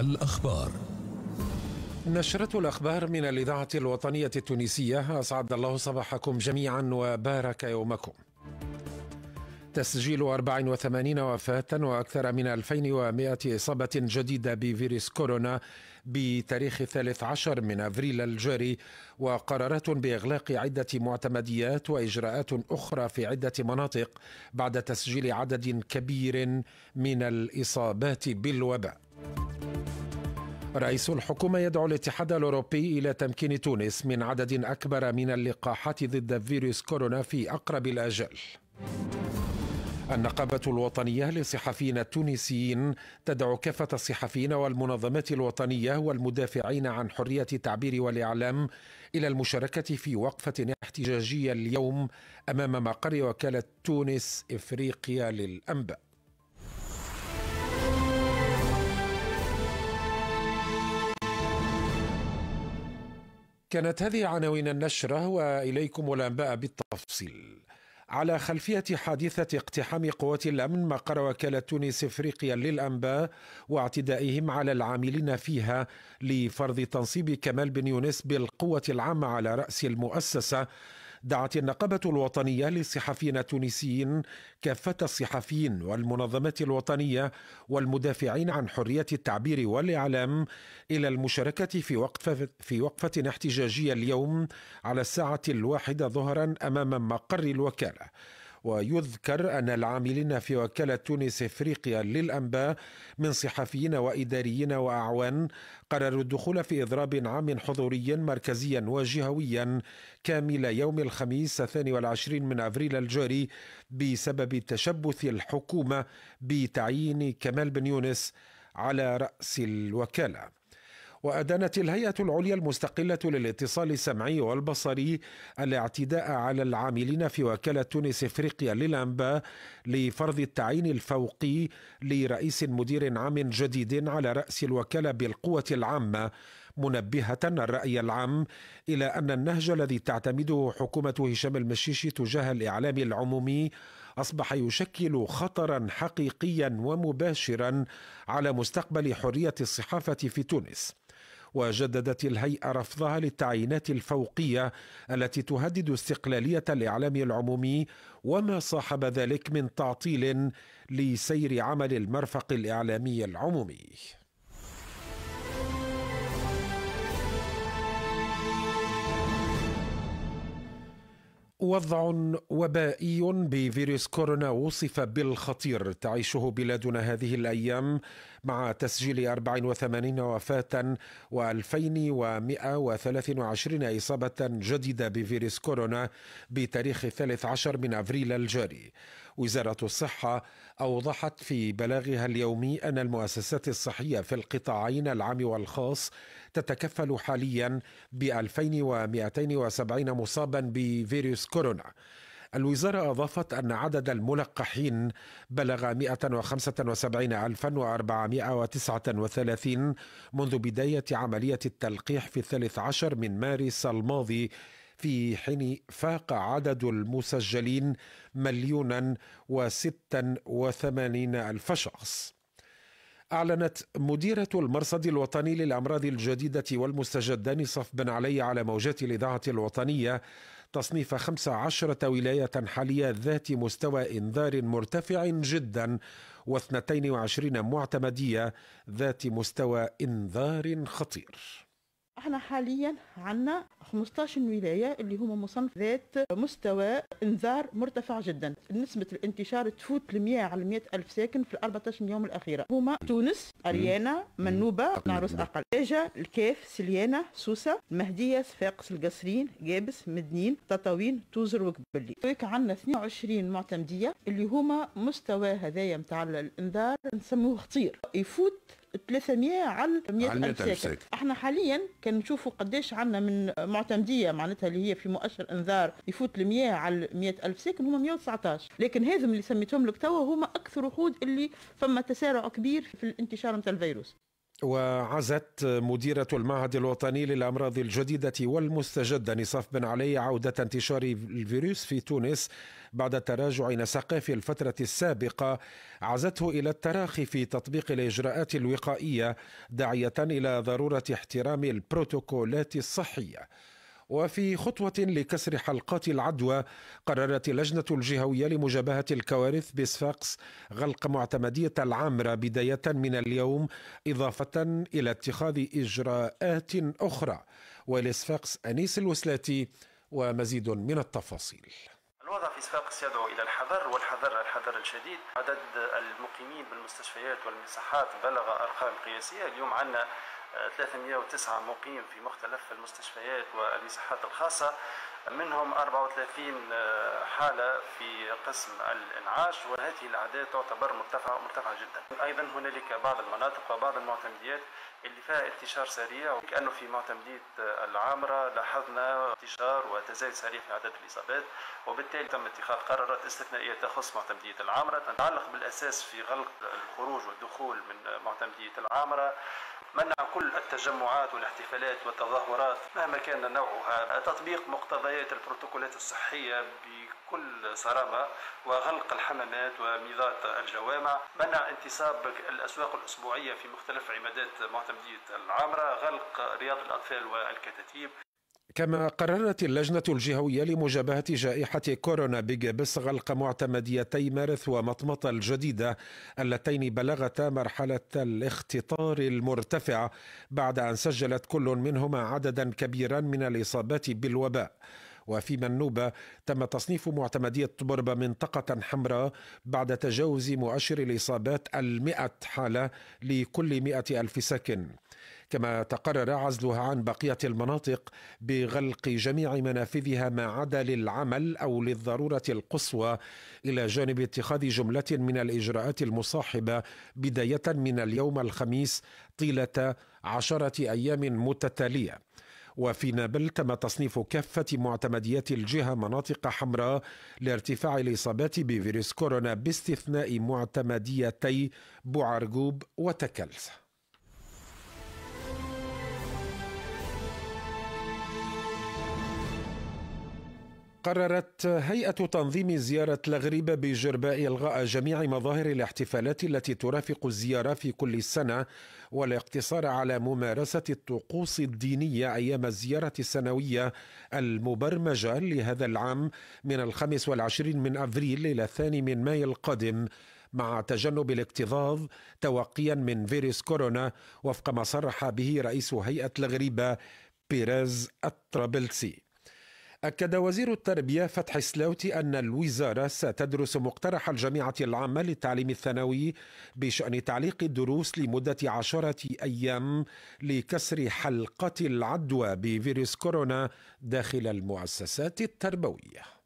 الأخبار نشرة الأخبار من الإذاعة الوطنية التونسية أسعد الله صباحكم جميعا وبارك يومكم تسجيل 84 وفاة وأكثر من 2100 إصابة جديدة بفيروس كورونا بتاريخ 13 من أفريل الجاري وقرارات بإغلاق عدة معتمديات وإجراءات أخرى في عدة مناطق بعد تسجيل عدد كبير من الإصابات بالوباء. رئيس الحكومة يدعو الاتحاد الأوروبي إلى تمكين تونس من عدد أكبر من اللقاحات ضد فيروس كورونا في أقرب الأجل. النقابة الوطنية للصحفيين التونسيين تدعو كافة الصحفيين والمنظمات الوطنية والمدافعين عن حرية التعبير والإعلام إلى المشاركة في وقفة احتجاجية اليوم أمام مقر وكالة تونس إفريقيا للأنباء. كانت هذه عناوين النشرة وإليكم الأنباء بالتفصيل على خلفية حادثة اقتحام قوات الأمن مقر وكالة تونس إفريقيا للأنباء واعتدائهم على العاملين فيها لفرض تنصيب كمال بن يونس بالقوة العامة على رأس المؤسسة دعت النقابة الوطنية للصحفيين التونسيين كافة الصحفيين والمنظمات الوطنية والمدافعين عن حرية التعبير والإعلام إلى المشاركة في وقفة, في وقفة احتجاجية اليوم على الساعة الواحدة ظهرا أمام مقر الوكالة ويذكر أن العاملين في وكالة تونس إفريقيا للأنباء من صحفيين وإداريين وأعوان قرروا الدخول في إضراب عام حضوري مركزيا وجهويا كامل يوم الخميس 22 من أفريل الجاري بسبب تشبث الحكومة بتعيين كمال بن يونس على رأس الوكالة وأدانت الهيئة العليا المستقلة للاتصال السمعي والبصري الاعتداء على العاملين في وكالة تونس إفريقيا للأنباء لفرض التعيين الفوقي لرئيس مدير عام جديد على رأس الوكالة بالقوة العامة منبهة الرأي العام إلى أن النهج الذي تعتمده حكومة هشام المشيشي تجاه الإعلام العمومي أصبح يشكل خطرا حقيقيا ومباشرا على مستقبل حرية الصحافة في تونس وجددت الهيئة رفضها للتعيينات الفوقية التي تهدد استقلالية الإعلام العمومي وما صاحب ذلك من تعطيل لسير عمل المرفق الإعلامي العمومي وضع وبائي بفيروس كورونا وصف بالخطير تعيشه بلادنا هذه الأيام مع تسجيل 84 وفاة و2123 إصابة جديدة بفيروس كورونا بتاريخ الثالث عشر من أفريل الجاري وزارة الصحة أوضحت في بلاغها اليومي أن المؤسسات الصحية في القطاعين العام والخاص تتكفل حاليا ب 2270 مصابا بفيروس كورونا الوزارة أضافت أن عدد الملقحين بلغ 175439 منذ بداية عملية التلقيح في الثالث عشر من مارس الماضي في حين فاق عدد المسجلين مليونا وستا وثمانين ألف شخص أعلنت مديرة المرصد الوطني للأمراض الجديدة والمستجد صف بن علي على موجات الإذاعة الوطنية تصنيف 15 ولاية حالية ذات مستوى إنذار مرتفع جدا و22 معتمدية ذات مستوى إنذار خطير احنا حاليا عندنا 15 ولايه اللي هما مصنف ذات مستوى انذار مرتفع جدا نسبه الانتشار تفوت ل 100 على 100 الف ساكن في ال 14 يوم الاخيره هما تونس اريانا منوبه نعرس اقل اجا الكاف سليانه سوسه المهديه صفاقس القصرين جابس مدنين تطاوين توزر وكبلي هيك عندنا 22 معتمديه اللي هما مستوى هذايا نتاع الانذار نسموه خطير يفوت 300 على 100 ألف ساكن. ساكن احنا حاليا كان نشوفوا قداش عندنا من معتمدية معناتها اللي هي في مؤشر انذار يفوت ال 100 على 100 ألف ساكن هما 119 لكن هذم اللي سميتهم لك توا هما أكثر وقود اللي فما تسارع كبير في الانتشار نتاع الفيروس وعزت مديرة المعهد الوطني للأمراض الجديدة والمستجدة نصاف بن علي عودة انتشار الفيروس في تونس بعد تراجع نسقه في الفترة السابقة عزته إلى التراخي في تطبيق الإجراءات الوقائية داعية إلى ضرورة احترام البروتوكولات الصحية وفي خطوة لكسر حلقات العدوى قررت اللجنة الجهوية لمجابهة الكوارث بصفاقس غلق معتمدية العامرة بداية من اليوم إضافة إلى اتخاذ إجراءات أخرى ولصفاقس أنيس الوسلاتي ومزيد من التفاصيل الوضع في صفاقس يدعو الى الحذر والحذر الحذر الشديد عدد المقيمين بالمستشفيات والمساحات بلغ ارقام قياسيه اليوم عندنا 309 آه، مقيم في مختلف المستشفيات والمساحات الخاصة منهم 34 آه، حالة في قسم الإنعاش وهذه الأعداد تعتبر مرتفعة مرتفعة جدا أيضا هنالك بعض المناطق وبعض المعتمديات اللي فيها انتشار سريع وكأنه في معتمدية آه، العامرة لاحظنا انتشار وتزايد سريع في عدد الإصابات وبالتالي تم اتخاذ قرارات استثنائية تخص معتمدية العامرة تتعلق بالأساس في غلق الخروج والدخول من معتمدية العامرة منع كل التجمعات والاحتفالات والتظاهرات مهما كان نوعها تطبيق مقتضى معطيات البروتوكولات الصحية بكل صرامة وغلق الحمامات وميضات الجوامع منع انتصاب الأسواق الأسبوعية في مختلف عمادات معتمدية العامرة غلق رياض الأطفال والكتاتيب كما قررت اللجنة الجهوية لمجابهة جائحة كورونا بجبس غلق معتمديتي مارث ومطمطة الجديدة اللتين بلغتا مرحلة الاختطار المرتفع بعد أن سجلت كل منهما عددا كبيرا من الإصابات بالوباء وفي منوبة تم تصنيف معتمدية بربة منطقة حمراء بعد تجاوز مؤشر الإصابات المئة حالة لكل مئة ألف سكن كما تقرر عزلها عن بقية المناطق بغلق جميع منافذها ما عدا للعمل أو للضرورة القصوى إلى جانب اتخاذ جملة من الإجراءات المصاحبة بداية من اليوم الخميس طيلة عشرة أيام متتالية وفي نابل تم تصنيف كافة معتمديات الجهة مناطق حمراء لارتفاع الإصابات بفيروس كورونا باستثناء معتمديتي بوعرجوب وتكلس قررت هيئة تنظيم زيارة الغريبة بجرباء إلغاء جميع مظاهر الاحتفالات التي ترافق الزيارة في كل سنة والاقتصار على ممارسة الطقوس الدينية أيام الزيارة السنوية المبرمجة لهذا العام من الخامس والعشرين من أفريل إلى الثاني من ماي القادم مع تجنب الاكتظاظ توقيا من فيروس كورونا وفق ما صرح به رئيس هيئة الغريبة بيريز الطرابلسي أكد وزير التربية فتحي سلاوتي أن الوزارة ستدرس مقترح الجامعة العامة للتعليم الثانوي بشأن تعليق الدروس لمدة عشرة أيام لكسر حلقة العدوى بفيروس كورونا داخل المؤسسات التربويه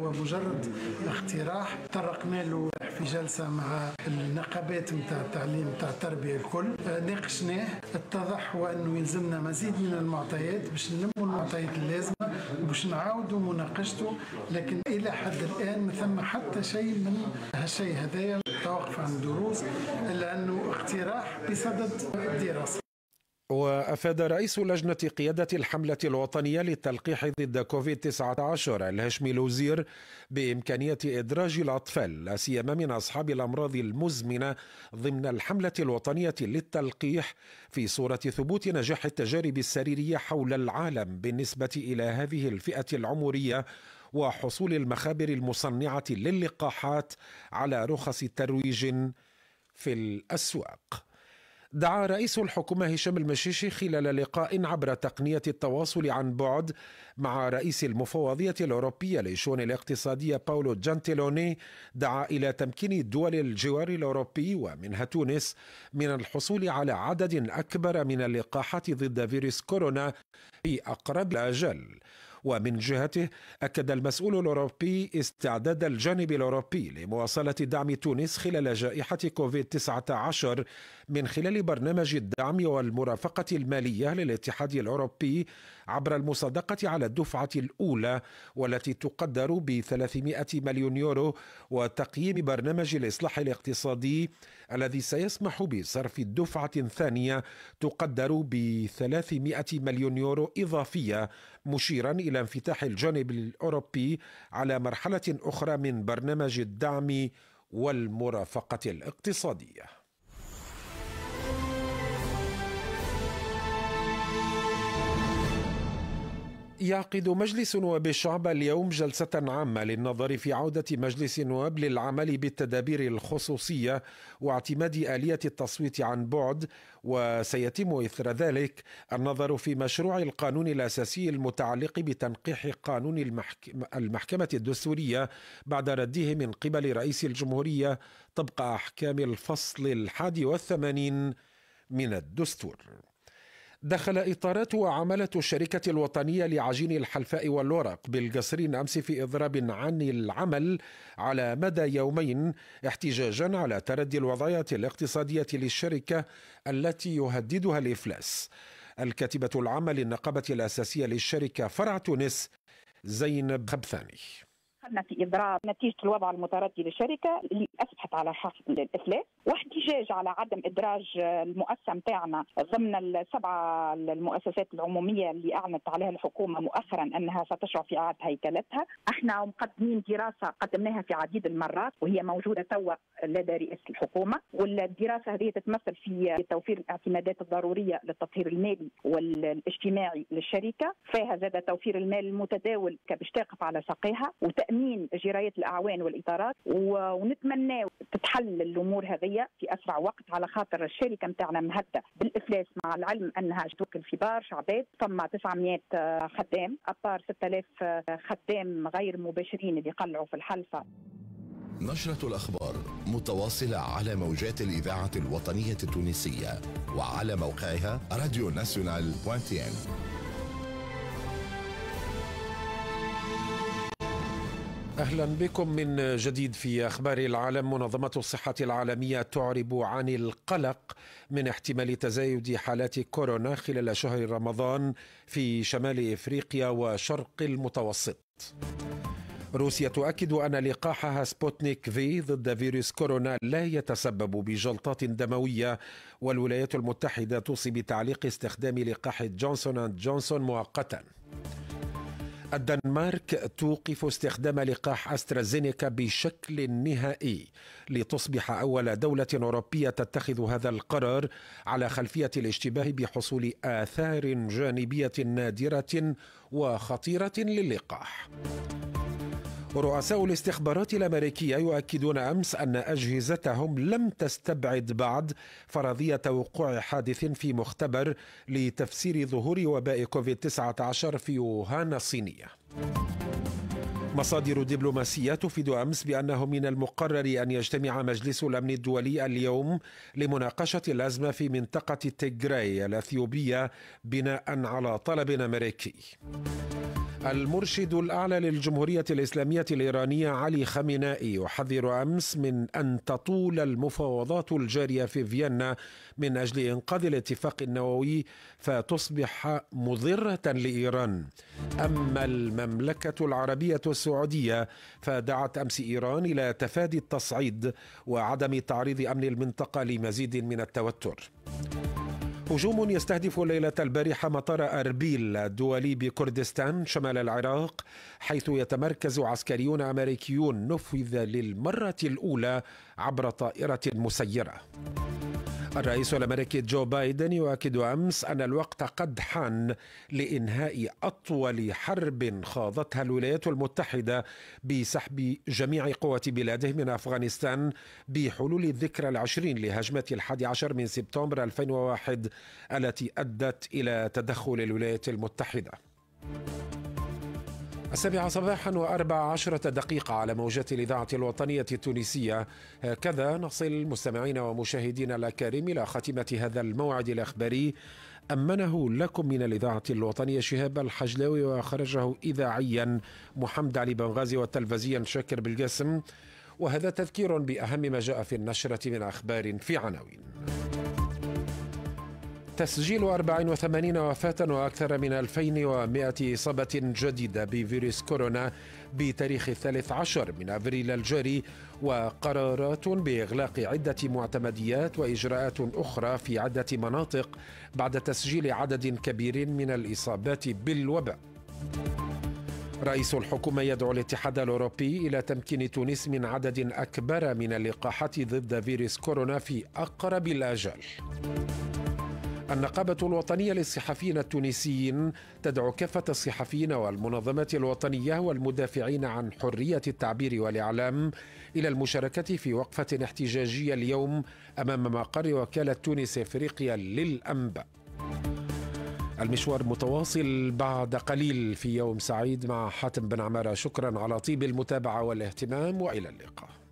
هو مجرد اقتراح طرقنا له في جلسه مع النقابات نتاع التعليم نتاع التربيه الكل آه، ناقشناه اتضح هو انه يلزمنا مزيد من المعطيات باش نلموا المعطيات اللازمه وباش نعاودوا مناقشته لكن الى حد الان ما ثم حتى شيء من هالشيء هذايا توقف عن الدروس الا انه اقتراح بصدد الدراسه وأفاد رئيس لجنة قيادة الحملة الوطنية للتلقيح ضد كوفيد-19 الهشمي الوزير بإمكانية إدراج الأطفال لا سيما من أصحاب الأمراض المزمنة ضمن الحملة الوطنية للتلقيح في صورة ثبوت نجاح التجارب السريرية حول العالم بالنسبة إلى هذه الفئة العمرية وحصول المخابر المصنعة للقاحات على رخص ترويج في الأسواق دعا رئيس الحكومة هشام المشيشي خلال لقاء عبر تقنية التواصل عن بعد مع رئيس المفوضية الأوروبية للشؤون الاقتصادية باولو جانتيلوني دعا إلى تمكين دول الجوار الأوروبي ومنها تونس من الحصول على عدد أكبر من اللقاحات ضد فيروس كورونا في أقرب الأجل ومن جهته أكد المسؤول الأوروبي استعداد الجانب الأوروبي لمواصلة دعم تونس خلال جائحة كوفيد-19 من خلال برنامج الدعم والمرافقة المالية للاتحاد الأوروبي عبر المصادقة على الدفعة الأولى والتي تقدر ب 300 مليون يورو وتقييم برنامج الإصلاح الاقتصادي الذي سيسمح بصرف دفعة ثانية تقدر ب 300 مليون يورو إضافية مشيرا إلى انفتاح الجانب الأوروبي على مرحلة أخرى من برنامج الدعم والمرافقة الاقتصادية يعقد مجلس نواب الشعب اليوم جلسة عامة للنظر في عودة مجلس النواب للعمل بالتدابير الخصوصية واعتماد آلية التصويت عن بعد وسيتم إثر ذلك النظر في مشروع القانون الأساسي المتعلق بتنقيح قانون المحكمة الدستورية بعد رده من قبل رئيس الجمهورية طبق أحكام الفصل الحادي والثمانين من الدستور دخل إطارات وعملة الشركة الوطنية لعجين الحلفاء والورق بالقصرين أمس في إضراب عن العمل على مدى يومين احتجاجا على تردي الوضعية الاقتصادية للشركة التي يهددها الإفلاس الكاتبة العامة للنقابة الأساسية للشركة فرع تونس زينب خبثاني دخلنا في اضراب نتيجه الوضع المتردي للشركه اللي اصبحت على حافه الافلاس واحتجاج على عدم ادراج المؤسسه نتاعنا ضمن السبعه المؤسسات العموميه اللي اعلنت عليها الحكومه مؤخرا انها ستشرع في اعاده هيكلتها، احنا مقدمين دراسه قدمناها في عديد المرات وهي موجوده توا لدى رئاسه الحكومه والدراسه هذه تتمثل في توفير الاعتمادات الضروريه للتطهير المالي والاجتماعي للشركه، فيها زاد توفير المال المتداول كبشتاقف تقف على ساقيها وتأمين تامين جرايات الاعوان والاطارات ونتمنى تتحل الامور هذه في اسرع وقت على خاطر الشركه نتاعنا مهده بالافلاس مع العلم انها توكل في بار شعبات ثم 900 خدام ابار 6000 خدام غير مباشرين اللي قلعوا في الحلفه نشرة الأخبار متواصلة على موجات الإذاعة الوطنية التونسية وعلى موقعها راديو ناسيونال بوانتيان اهلا بكم من جديد في اخبار العالم منظمه الصحه العالميه تعرب عن القلق من احتمال تزايد حالات كورونا خلال شهر رمضان في شمال افريقيا وشرق المتوسط روسيا تؤكد أن لقاحها سبوتنيك في ضد فيروس كورونا لا يتسبب بجلطات دموية والولايات المتحدة توصي بتعليق استخدام لقاح جونسون أند جونسون مؤقتا الدنمارك توقف استخدام لقاح أسترازينيكا بشكل نهائي لتصبح أول دولة أوروبية تتخذ هذا القرار على خلفية الاشتباه بحصول آثار جانبية نادرة وخطيرة للقاح. ورؤساء الاستخبارات الامريكيه يؤكدون امس ان اجهزتهم لم تستبعد بعد فرضيه وقوع حادث في مختبر لتفسير ظهور وباء كوفيد 19 في ووهان الصينيه. مصادر دبلوماسية تفيد أمس بأنه من المقرر أن يجتمع مجلس الأمن الدولي اليوم لمناقشة الأزمة في منطقة تيغراي الأثيوبية بناء على طلب أمريكي. المرشد الأعلى للجمهورية الإسلامية الإيرانية علي خامنائي يحذر أمس من أن تطول المفاوضات الجارية في فيينا من أجل إنقاذ الاتفاق النووي فتصبح مضرة لإيران أما المملكة العربية السعودية فدعت أمس إيران إلى تفادي التصعيد وعدم تعريض أمن المنطقة لمزيد من التوتر هجوم يستهدف ليلة البارحة مطار أربيل الدولي بكردستان شمال العراق حيث يتمركز عسكريون أمريكيون نفذ للمرة الأولى عبر طائرة مسيرة الرئيس الامريكي جو بايدن يؤكد امس ان الوقت قد حان لانهاء اطول حرب خاضتها الولايات المتحده بسحب جميع قوة بلاده من افغانستان بحلول الذكرى العشرين لهجمه الحادي عشر من سبتمبر 2001 التي ادت الى تدخل الولايات المتحده. السابعة صباحا وأربع عشرة دقيقة على موجات الإذاعة الوطنية التونسية هكذا نصل مستمعين ومشاهدين الأكارم إلى خاتمة هذا الموعد الأخباري أمنه لكم من الإذاعة الوطنية شهاب الحجلاوي وأخرجه إذاعيا محمد علي بنغازي والتلفزيا شاكر بالجسم وهذا تذكير بأهم ما جاء في النشرة من أخبار في عناوين. تسجيل 84 وفاة وأكثر من 2100 إصابة جديدة بفيروس كورونا بتاريخ الثالث عشر من أبريل الجاري وقرارات بإغلاق عدة معتمديات وإجراءات أخرى في عدة مناطق بعد تسجيل عدد كبير من الإصابات بالوباء. رئيس الحكومة يدعو الاتحاد الأوروبي إلى تمكين تونس من عدد أكبر من اللقاحات ضد فيروس كورونا في أقرب الآجال. النقابة الوطنية للصحفيين التونسيين تدعو كافة الصحفيين والمنظمات الوطنية والمدافعين عن حرية التعبير والإعلام إلى المشاركة في وقفة احتجاجية اليوم أمام مقر وكالة تونس إفريقيا للأنباء. المشوار متواصل بعد قليل في يوم سعيد مع حاتم بن عمارة شكرا على طيب المتابعة والاهتمام وإلى اللقاء